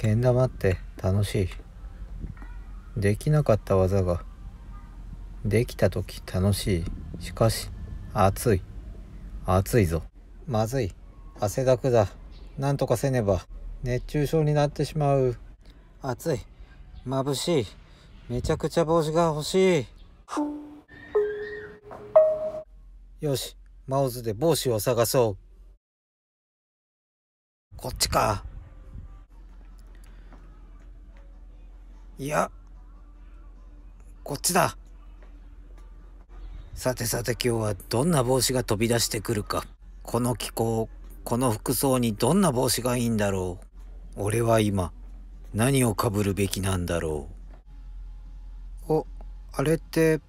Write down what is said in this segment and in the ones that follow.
けん玉って楽しいできなかった技ができた時楽しいしかし熱い熱いぞまずい汗だくだなんとかせねば熱中症になってしまう熱い眩しいめちゃくちゃ帽子が欲しいよしマウスで帽子を探そうこっちかいや、こっちだ。さてさて今日はどんな帽子が飛び出してくるか。この気候、この服装にどんな帽子がいいんだろう。俺は今、何をかぶるべきなんだろう。お、あれって、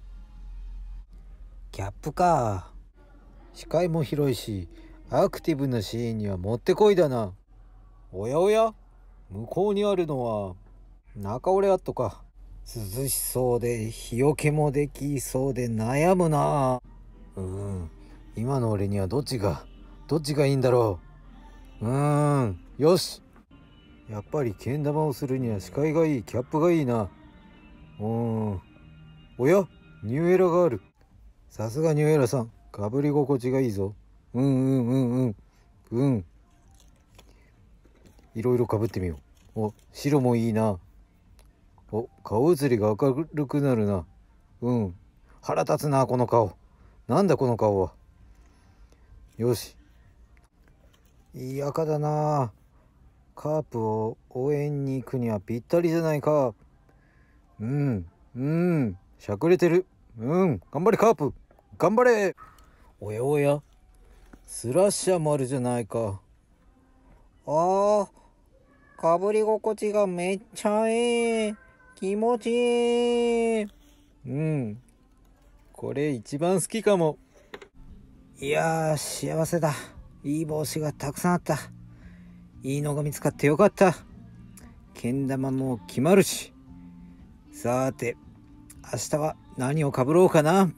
キャップか。視界も広いし、アクティブなシーンにはもってこいだな。おやおや、向こうにあるのは、中折れあっとか。涼しそうで日よけもできそうで悩むなうん今の俺にはどっちがどっちがいいんだろううーんよしやっぱりけん玉をするには視界がいいキャップがいいなうーんおやニューエラがあるさすがニューエラさんかぶり心地がいいぞうんうんうんうんうんいろいろかぶってみようお白もいいなお顔映りが明るくなるなうん腹立つなこの顔なんだこの顔はよしいい赤だなカープを応援に行くにはぴったりじゃないかうんうんしゃくれてるうん頑張れカープ頑張れおやおやスラッシャーもあるじゃないかあーかぶり心地がめっちゃええ気持ちいいうんこれ一番好きかもいやー幸せだいい帽子がたくさんあったいいのが見つかってよかったけん玉も決まるしさーて明日は何をかぶろうかな